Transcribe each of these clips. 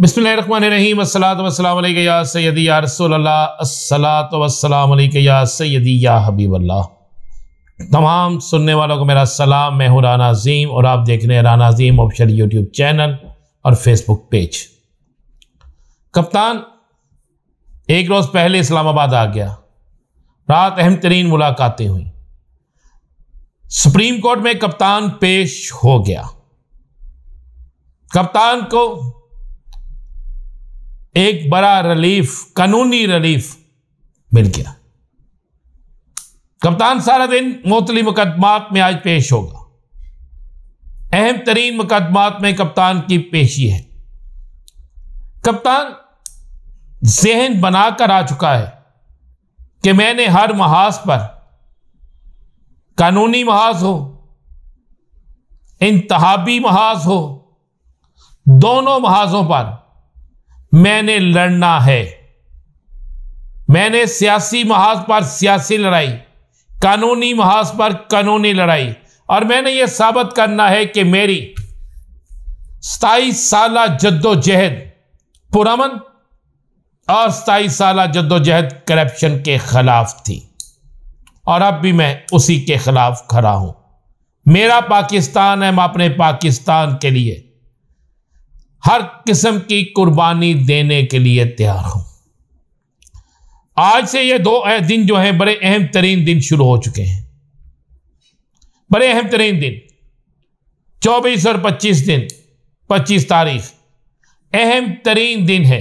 बसमीम या या या तमाम सुनने वालों को मेरा सलाम मैं हूँ राना अजीम और आप देख रहे हैं Rana Azeem official YouTube channel और फेसबुक पेज कप्तान एक रोज़ पहले इस्लामाबाद आ गया रात अहम तरीन मुलाकातें हुई सुप्रीम कोर्ट में कप्तान पेश हो गया कप्तान को एक बड़ा रिलीफ कानूनी रिलीफ मिल गया कप्तान सारा दिन मोतली मुकदमात में आज पेश होगा अहम तरीन मुकदमात में कप्तान की पेशी है कप्तान जहन बनाकर आ चुका है कि मैंने हर महाज पर कानूनी महाज हो इंतहाबी महाज हो दोनों महाजों पर मैंने लड़ना है मैंने सियासी महाज पर सियासी लड़ाई कानूनी महाज पर कानूनी लड़ाई और मैंने यह साबित करना है कि मेरी स्थाई साल जद्दोजहद पुरमन और स्थाई साल जद्दोजहद करप्शन के खिलाफ थी और अब भी मैं उसी के खिलाफ खड़ा हूं मेरा पाकिस्तान है मैं अपने पाकिस्तान के लिए हर किस्म की कुर्बानी देने के लिए तैयार हूं आज से ये दो दिन जो हैं बड़े अहम तरीन दिन शुरू हो चुके हैं बड़े अहम तरीन दिन 24 और 25 दिन 25 तारीख अहम तरीन दिन है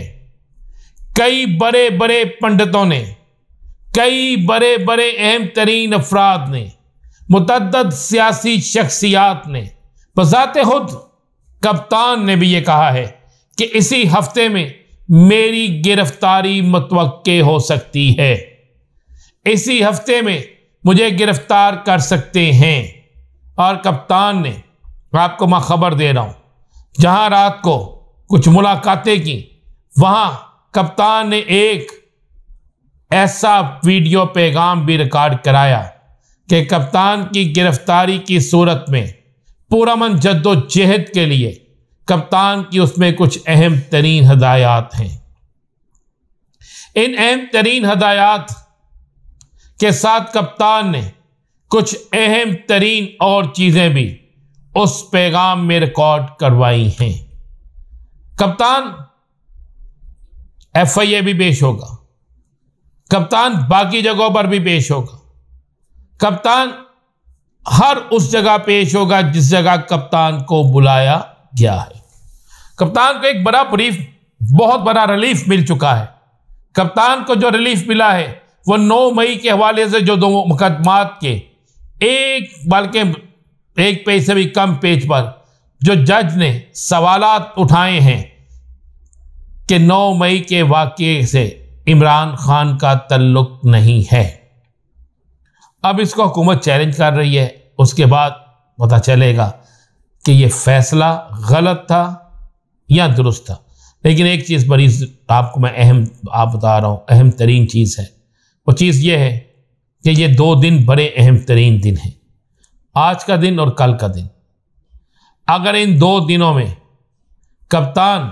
कई बड़े बड़े पंडितों ने कई बड़े बड़े अहम तरीन अफराद ने मुतद सियासी शख्सियात ने बजाते खुद कप्तान ने भी ये कहा है कि इसी हफ्ते में मेरी गिरफ्तारी मतव हो सकती है इसी हफ्ते में मुझे गिरफ्तार कर सकते हैं और कप्तान ने आपको मैं ख़बर दे रहा हूं जहां रात को कुछ मुलाकातें की वहां कप्तान ने एक ऐसा वीडियो पैगाम भी रिकॉर्ड कराया कि कप्तान की गिरफ्तारी की सूरत में पुरमन जद्दोजहद के लिए कप्तान की उसमें कुछ अहम तरीन हदायत हैं इन अहम तरीन हदायत के साथ कप्तान ने कुछ अहम तरीन और चीज़ें भी उस पैगाम में रिकॉर्ड करवाई हैं कप्तान एफ आई ए भी पेश होगा कप्तान बाकी जगहों पर भी पेश होगा कप्तान हर उस जगह पेश होगा जिस जगह कप्तान को बुलाया गया है कप्तान को एक बड़ा ब्रीफ बहुत बड़ा रिलीफ मिल चुका है कप्तान को जो रिलीफ मिला है वो नौ मई के हवाले से जो दो मुकदमात के एक बल्कि एक पेज से भी कम पेज पर जो जज ने सवाल उठाए हैं कि नौ मई के वाक़े से इमरान खान का तल्लुक नहीं है अब इसको हुकूमत चैलेंज कर रही है उसके बाद पता चलेगा कि ये फैसला गलत था या दुरुस्त था लेकिन एक चीज़ बड़ी आपको मैं अहम आप बता रहा हूँ अहम तरीन चीज़ है वो चीज़ ये है कि ये दो दिन बड़े अहम तरीन दिन हैं आज का दिन और कल का दिन अगर इन दो दिनों में कप्तान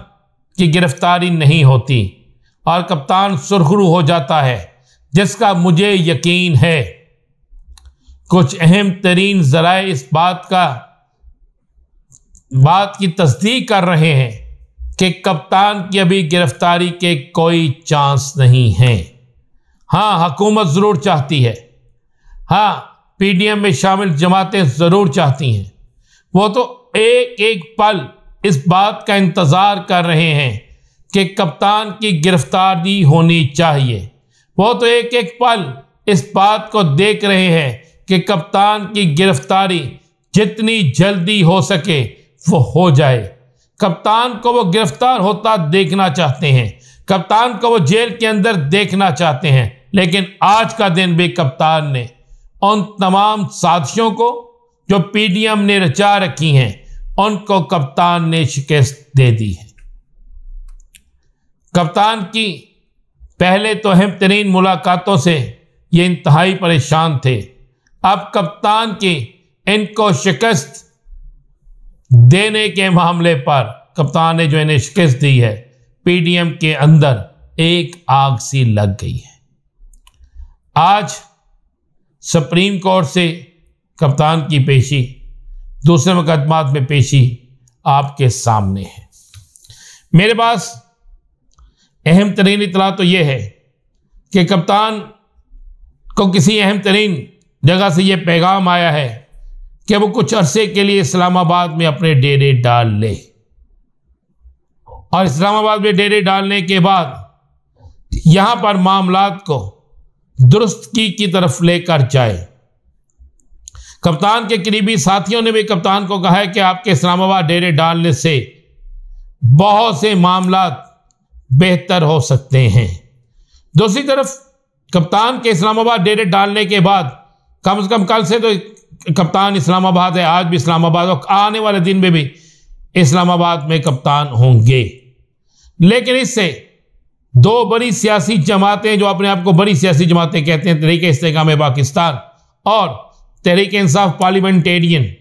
की गिरफ्तारी नहीं होती और कप्तान सुरखरू हो जाता है जिसका मुझे यकीन है कुछ अहम तरीन ज़रा इस बात का बात की तस्दीक कर रहे हैं कि कप्तान की अभी गिरफ्तारी के कोई चांस नहीं हैं हाँ हकूमत ज़रूर चाहती है हाँ पीडीएम में शामिल जमातें ज़रूर चाहती हैं वो तो एक एक पल इस बात का इंतज़ार कर रहे हैं कि कप्तान की गिरफ्तारी होनी चाहिए वो तो एक एक पल इस बात को देख रहे हैं कि कप्तान की गिरफ्तारी जितनी जल्दी हो सके वो हो जाए कप्तान को वो गिरफ्तार होता देखना चाहते हैं कप्तान को वो जेल के अंदर देखना चाहते हैं लेकिन आज का दिन भी कप्तान ने उन तमाम साथियों को जो पीडीएम ने रचा रखी हैं उनको कप्तान ने शिकस्त दे दी है कप्तान की पहले तो अहम तरीन मुलाकातों से ये इंतहाई परेशान थे अब कप्तान की इनको शिकस्त देने के मामले पर कप्तान ने जो इन्हें शिकस्त दी है पीडीएम के अंदर एक आग सी लग गई है आज सुप्रीम कोर्ट से कप्तान की पेशी दूसरे मुकदमात में पेशी आपके सामने है मेरे पास अहम तरीन इतला तो ये है कि कप्तान को किसी अहम तरीन जगह से ये पैगाम आया है कि वो कुछ अरसे के लिए इस्लामाबाद में अपने डेरे डाल ले और इस्लामाबाद में डेरे डालने के बाद यहाँ पर मामला को दुरुस्त की की तरफ लेकर जाए कप्तान के करीबी साथियों ने भी कप्तान को कहा है कि आपके इस्लामाबाद डेरे डालने से बहुत से मामला बेहतर हो सकते हैं दूसरी तरफ कप्तान के इस्लामाबाद डेरे डालने के बाद कम से कम कल से तो कप्तान इस्लामाबाद है आज भी इस्लामाबाद और आने वाले दिन में भी इस्लामाबाद में कप्तान होंगे लेकिन इससे दो बड़ी सियासी जमातें जो अपने आप को बड़ी सियासी जमातें कहते हैं तहरीक इसकाम पाकिस्तान और तहरीक इंसाफ पार्लियामेंटेरियन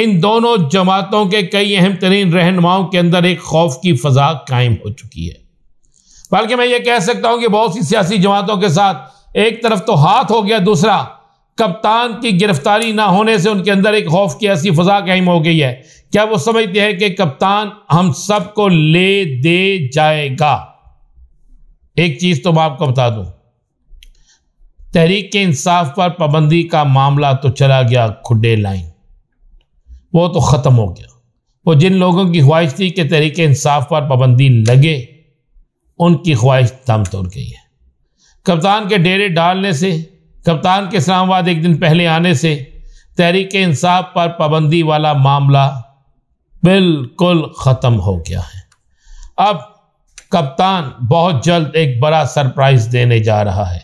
इन दोनों जमातों के कई अहम तरीन रहनुमाओं के अंदर एक खौफ की फजा कायम हो चुकी है बल्कि मैं ये कह सकता हूँ कि बहुत सी सियासी जमातों के साथ एक तरफ तो हाथ हो गया दूसरा कप्तान की गिरफ्तारी ना होने से उनके अंदर एक खौफ की ऐसी फजा कहम हो गई है क्या वो समझते हैं कि कप्तान हम सबको ले दे जाएगा एक चीज़ तो मैं आपको बता दूं तहरीक के इंसाफ पर पाबंदी का मामला तो चला गया खुडे लाइन वो तो ख़त्म हो गया वो जिन लोगों की ख्वाहिश थी कि तहरीक इंसाफ पर पाबंदी लगे उनकी ख्वाहिश दम तोड़ गई है कप्तान के डेरे डालने से कप्तान के इस्लामाबाद एक दिन पहले आने से तहरीक इंसाफ पर पाबंदी वाला मामला बिल्कुल ख़त्म हो गया है अब कप्तान बहुत जल्द एक बड़ा सरप्राइज़ देने जा रहा है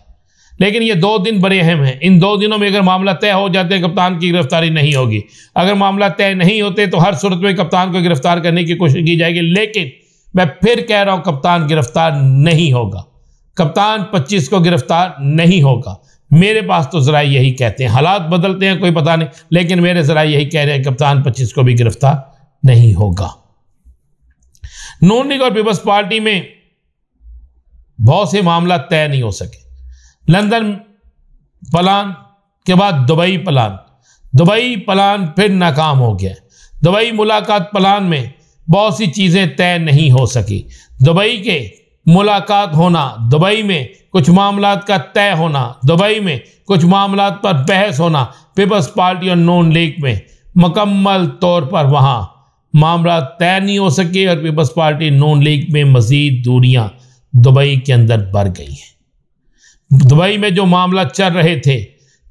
लेकिन ये दो दिन बड़े अहम हैं इन दो दिनों में अगर मामला तय हो जाते हैं कप्तान की गिरफ्तारी नहीं होगी अगर मामला तय नहीं होते तो हर सूरत में कप्तान को गिरफ्तार करने की कोशिश की जाएगी लेकिन मैं फिर कह रहा हूँ कप्तान गिरफ्तार नहीं होगा कप्तान 25 को गिरफ्तार नहीं होगा मेरे पास तो ज़रा यही कहते हैं हालात बदलते हैं कोई पता नहीं लेकिन मेरे ज़रा यही कह रहे हैं कप्तान पच्चीस को भी गिरफ्तार नहीं होगा नून लीग और पीपल्स पार्टी में बहुत से मामला तय नहीं हो सके लंदन पलान के बाद दुबई पलान दुबई पलान फिर नाकाम हो गया दुबई मुलाकात पलान में बहुत सी चीज़ें तय नहीं हो सकी दुबई के मुलाकात होना दुबई में कुछ मामला का तय होना दुबई में कुछ मामला पर बहस होना पीपल्स पार्टी और नॉन लीग में मकम्मल तौर पर वहाँ मामला तय नहीं हो सके और पीपल्स पार्टी नॉन लीग में मज़ीद दूरियाँ दुबई के अंदर बढ़ गई हैं दुबई में जो मामला चल रहे थे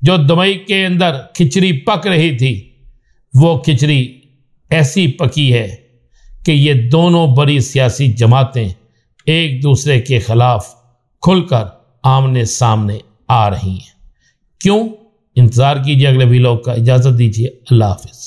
जो दुबई के अंदर खिचड़ी पक रही थी वो खिचड़ी ऐसी पकी है कि ये दोनों बड़ी सियासी जमातें एक दूसरे के खिलाफ खुलकर आमने सामने आ रही हैं क्यों इंतज़ार कीजिए अगले भी लोग का इजाज़त दीजिए अल्लाह हाफिज़